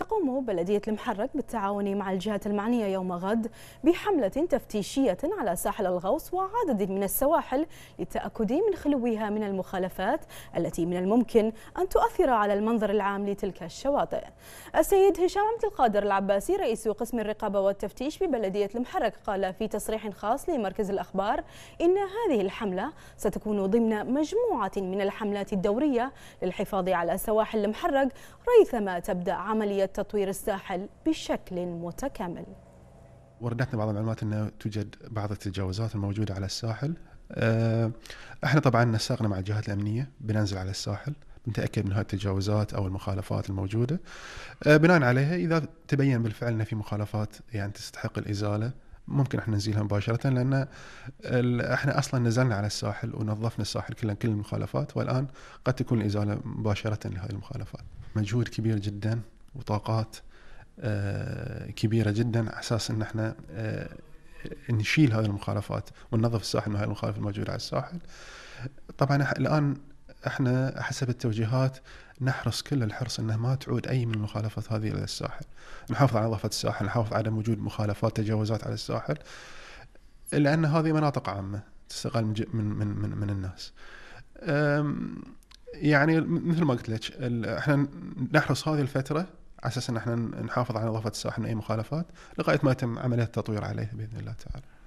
تقوم بلدية المحرك بالتعاون مع الجهات المعنية يوم غد بحملة تفتيشية على ساحل الغوص وعدد من السواحل للتأكد من خلوها من المخالفات التي من الممكن أن تؤثر على المنظر العام لتلك الشواطئ السيد هشام عبد القادر العباسي رئيس قسم الرقابة والتفتيش ببلدية المحرك قال في تصريح خاص لمركز الأخبار إن هذه الحملة ستكون ضمن مجموعة من الحملات الدورية للحفاظ على سواحل المحرك ريثما تبدأ عملية تطوير الساحل بشكل متكامل وردتنا بعض المعلومات انه توجد بعض التجاوزات الموجوده على الساحل آه، احنا طبعا نسقنا مع الجهات الامنيه بننزل على الساحل بنتاكد من هذه التجاوزات او المخالفات الموجوده آه، بناء عليها اذا تبين بالفعل ان في مخالفات يعني تستحق الازاله ممكن احنا نزيلها مباشره لان احنا اصلا نزلنا على الساحل ونظفنا الساحل كله كل المخالفات والان قد تكون الازاله مباشره لهذه المخالفات. مجهود كبير جدا وطاقات آه، كبيره جدا على اساس ان احنا آه، نشيل هذه المخالفات وننظف الساحل من هذه المخالفات الموجوده على الساحل. طبعا الان احنا حسب التوجيهات نحرص كل الحرص انه ما تعود اي من المخالفات هذه الى الساحل. نحافظ على نظافه الساحل، نحافظ على وجود مخالفات تجاوزات على الساحل. لان هذه مناطق عامه تستغل من من من, من الناس. يعني مثل ما قلت لك احنا نحرص هذه الفتره على اساس ان احنا نحافظ على نظافه الساحل من اي مخالفات لغايه ما يتم عمليه التطوير عليه باذن الله تعالى.